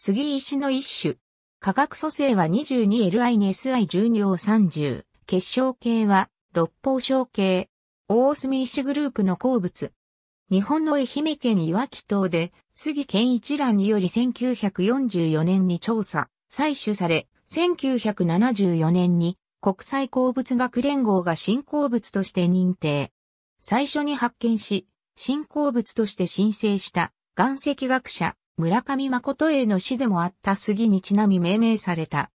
杉石の一種。化学組成は2 2 l i n s i 1 2を3 0結晶系は六方晶系。大隅石グループの鉱物。日本の愛媛県いわき島で、杉健一覧により1944年に調査、採取され、1974年に国際鉱物学連合が新鉱物として認定。最初に発見し、新鉱物として申請した岩石学者、村上誠への死でもあった杉にちなみ命名された。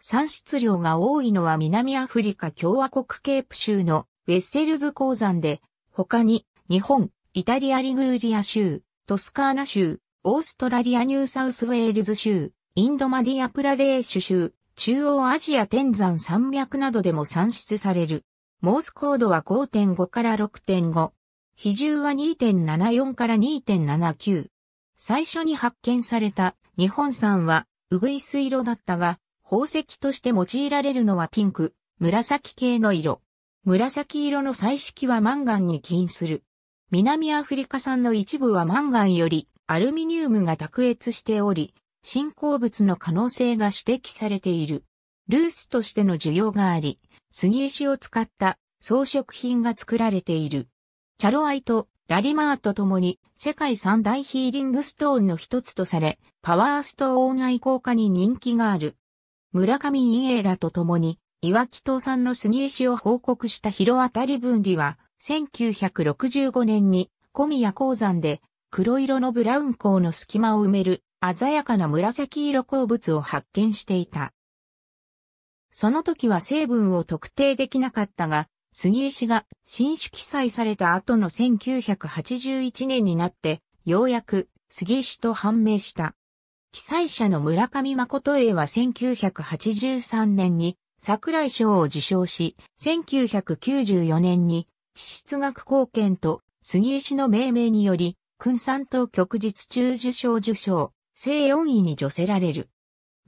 産出量が多いのは南アフリカ共和国ケープ州のウェッセルズ鉱山で、他に日本、イタリアリグーリア州、トスカーナ州、オーストラリアニューサウスウェールズ州、インドマディアプラデーシュ州、中央アジア天山山脈などでも産出される。モースコードは5.5から6.5。比重は2.74から2.79。最初に発見された日本産はうぐいす色だったが、宝石として用いられるのはピンク、紫系の色。紫色の彩色はマンガンに起因する。南アフリカ産の一部はマンガンよりアルミニウムが卓越しており、新鉱物の可能性が指摘されている。ルースとしての需要があり、杉石を使った装飾品が作られている。チャロアイト、ラリマーと共に世界三大ヒーリングストーンの一つとされ、パワーストーン愛好家に人気がある。村上エーらと共に、岩木島産の杉石を報告した広たり分離は、1965年に小宮鉱山で黒色のブラウン鉱の隙間を埋める鮮やかな紫色鉱物を発見していた。その時は成分を特定できなかったが、杉江氏が新種記載された後の1981年になって、ようやく杉江氏と判明した。記載者の村上誠英は1983年に桜井賞を受賞し、1994年に地質学貢献と杉江氏の命名により、君山島旭日中受賞受賞、正4位に除せられる。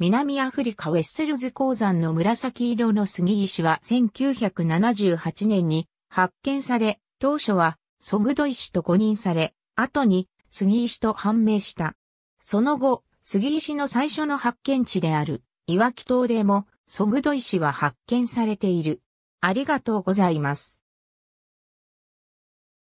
南アフリカウェッセルズ鉱山の紫色の杉石は1978年に発見され、当初はソグド石と誤認され、後に杉石と判明した。その後、杉石の最初の発見地である、いわき島でも、ソグド石は発見されている。ありがとうございます。